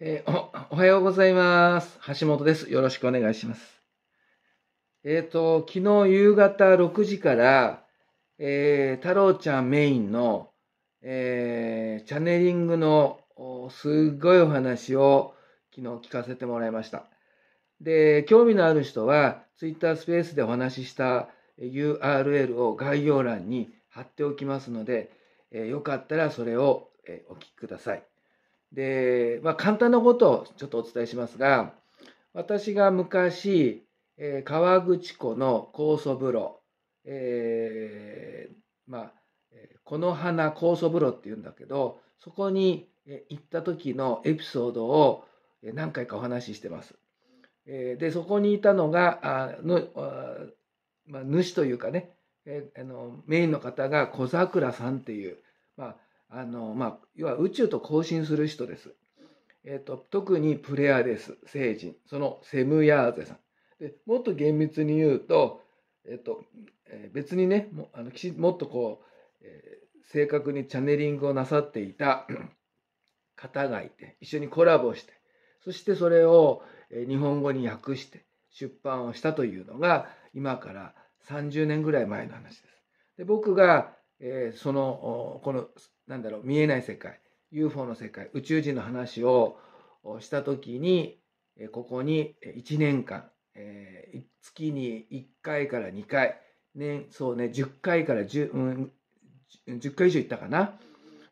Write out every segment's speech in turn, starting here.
えー、お、おはようございます。橋本です。よろしくお願いします。えっ、ー、と、昨日夕方6時から、えー、太郎ちゃんメインの、えー、チャネリングのすっごいお話を昨日聞かせてもらいました。で、興味のある人は、Twitter スペースでお話しした URL を概要欄に貼っておきますので、えー、よかったらそれを、えー、お聞きください。で、まあ、簡単なことをちょっとお伝えしますが、私が昔、えー、川口湖の酵素風呂、えー、まあ、この花酵素風呂っていうんだけど、そこに行った時のエピソードを何回かお話ししてます。で、そこにいたのが、あのまあ、主というかね、えあのメインの方が小桜さんっていう、まあ、あの、まあ、要は宇宙と交信する人です。えっ、ー、と、特にプレアデス、聖人、そのセムヤーゼさん。でもっと厳密に言うと、えっ、ー、と、えー、別にねもあのもっとこう、え正確にチャネリングをなさっていた 方がいて、一緒にコラボして、そしてそれを日本語に訳して出版をしたというのが、今から30年ぐらい前の話です。で僕がえー、そのこのなんだろう見えない世界 UFO の世界宇宙人の話をした時にここに1年間、えー、月に1回から2回、ね、そうね10回から 10,、うん、10回以上行ったかな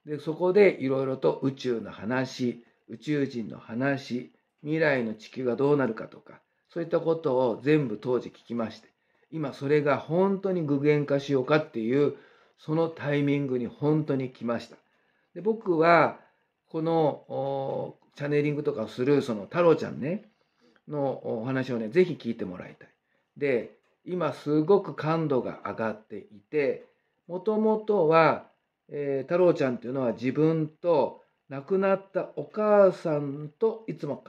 でそこでいろいろと宇宙の話宇宙人の話未来の地球がどうなるかとかそういったことを全部当時聞きまして今それが本当に具現化しようかっていうそのタイミングに本当に来ました。で僕はこのチャネリングとかをするその太郎ちゃんねのお話をね是非聞いてもらいたい。で今すごく感度が上がっていてもともとは、えー、太郎ちゃんっていうのは自分と亡くなったお母さんといつも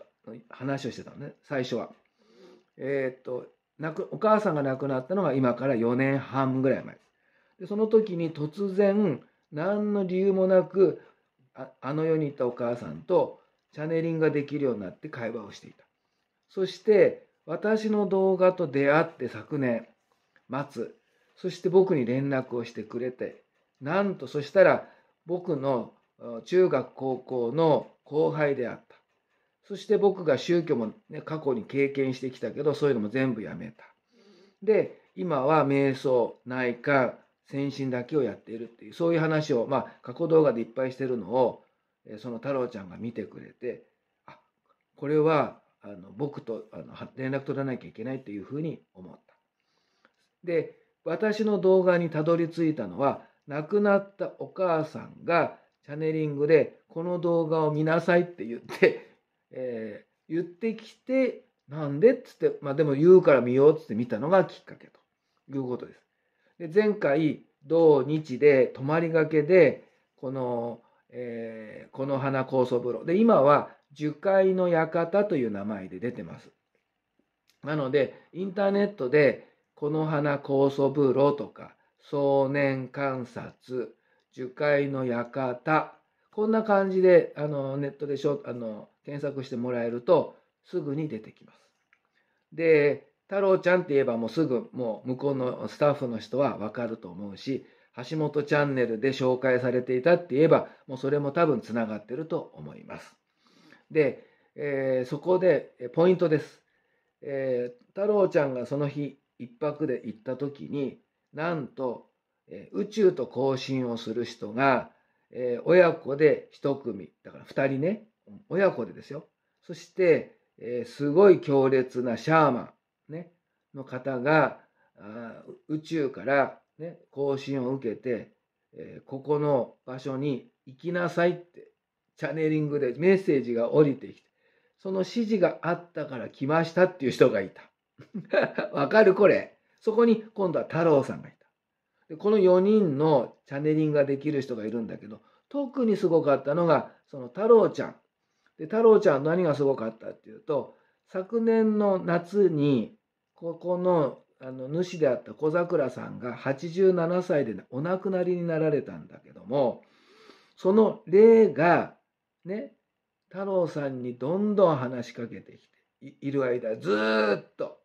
話をしてたのね最初は。えー、っとお母さんが亡くなったのが今から4年半ぐらい前でその時に突然何の理由もなくあの世にいたお母さんとチャネリングができるようになって会話をしていたそして私の動画と出会って昨年末そして僕に連絡をしてくれてなんとそしたら僕の中学高校の後輩であったそして僕が宗教も、ね、過去に経験してきたけどそういうのも全部やめたで今は瞑想内科先進だけをやっているっていうそういう話を、まあ、過去動画でいっぱいしてるのをその太郎ちゃんが見てくれてあこれはあの僕とあの連絡取らなきゃいけないっていうふうに思った。で私の動画にたどり着いたのは亡くなったお母さんがチャネリングでこの動画を見なさいって言って、えー、言ってきてなんでっつってまあでも言うから見ようっつって見たのがきっかけということです。で前回土日で泊まりがけでこの、えー、この花酵素風呂で今は樹海の館という名前で出てますなのでインターネットでこの花酵素風呂とか壮年観察樹海の館こんな感じであのネットでしょあの検索してもらえるとすぐに出てきますで太郎ちゃんって言えばもうすぐもう向こうのスタッフの人はわかると思うし、橋本チャンネルで紹介されていたって言えば、もうそれも多分つながってると思います。で、えー、そこでポイントです。えー、太郎ちゃんがその日一泊で行った時に、なんと、えー、宇宙と交信をする人が、えー、親子で一組、だから二人ね、親子でですよ。そして、えー、すごい強烈なシャーマン、の方が宇宙からね、更新を受けて、えー、ここの場所に行きなさいってチャネリングでメッセージが降りてきてその指示があったから来ましたっていう人がいた。わかるこれそこに今度は太郎さんがいた。でこの4人のチャネリングができる人がいるんだけど特にすごかったのがその太郎ちゃん。で太郎ちゃん何がすごかったっていうと昨年の夏にここのあの主であった小桜さんが87歳でお亡くなりになられたんだけどもその霊がね太郎さんにどんどん話しかけてきている間ずっと、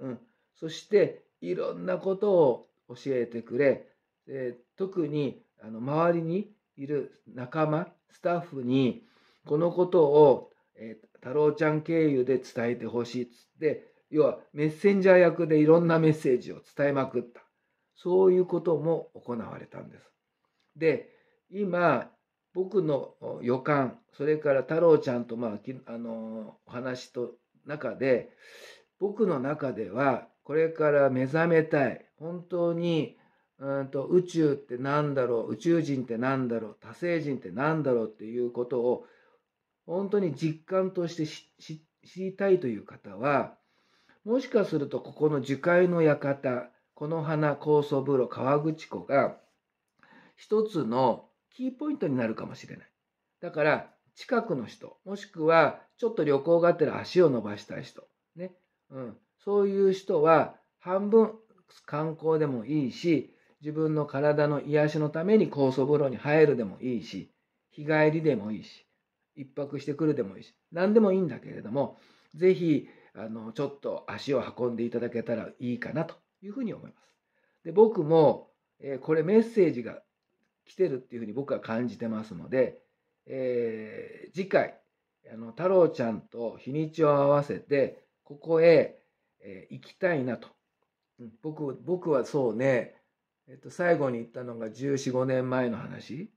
うん、そしていろんなことを教えてくれ、えー、特にあの周りにいる仲間スタッフにこのことを、えー、太郎ちゃん経由で伝えてほしいっつって要はメッセンジャー役でいろんなメッセージを伝えまくった。そういうことも行われたんです。で、今、僕の予感、それから太郎ちゃんと、まあ、あのお話と中で、僕の中では、これから目覚めたい、本当にうんと宇宙って何だろう、宇宙人って何だろう、多星人って何だろうっていうことを、本当に実感として知りたいという方は、もしかするとここの樹海の館この花高層風呂河口湖が一つのキーポイントになるかもしれない。だから近くの人もしくはちょっと旅行があったら足を伸ばしたい人、ねうん、そういう人は半分観光でもいいし自分の体の癒しのために高層風呂に入るでもいいし日帰りでもいいし一泊してくるでもいいし何でもいいんだけれどもぜひ、あのちょっと足を運んでいただけたらいいかなというふうに思います。で僕も、えー、これメッセージが来てるっていうふうに僕は感じてますので、えー、次回あの太郎ちゃんと日にちを合わせてここへ、えー、行きたいなと、僕僕はそうね、えっと、最後に行ったのが1415年前の話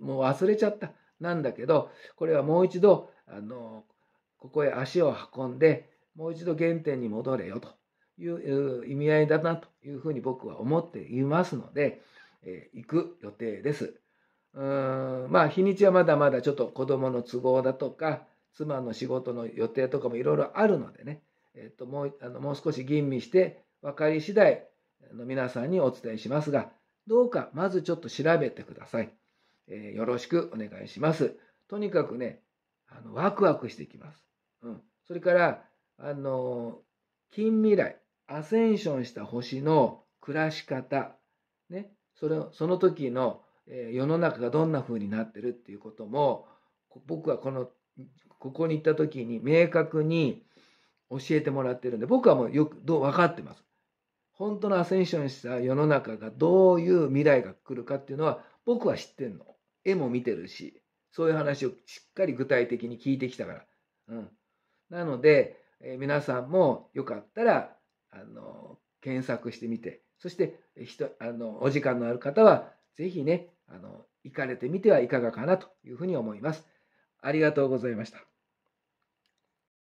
もう忘れちゃったなんだけどこれはもう一度あのここへ足を運んでもう一度原点に戻れよという意味合いだなというふうに僕は思っていますので、えー、行く予定です。うーんまあ日にちはまだまだちょっと子供の都合だとか妻の仕事の予定とかもいろいろあるのでね、えっ、ー、ともうあのもう少し吟味して分かり次第の皆さんにお伝えしますがどうかまずちょっと調べてください。えー、よろしくお願いします。とにかくねあのワクワクしてきます。うん、それからあの、近未来、アセンションした星の暮らし方、ね、それその時の、えー、世の中がどんな風になってるっていうことも、僕はこの、ここに行った時に明確に教えてもらってるんで、僕はもうよく、どう分かってます。本当のアセンションした世の中がどういう未来が来るかっていうのは、僕は知ってんの。絵も見てるし、そういう話をしっかり具体的に聞いてきたから。うん。なので、え皆さんもよかったらあの検索してみてそしてあのお時間のある方は是非ねあの行かれてみてはいかがかなというふうに思います。ありがとうございました。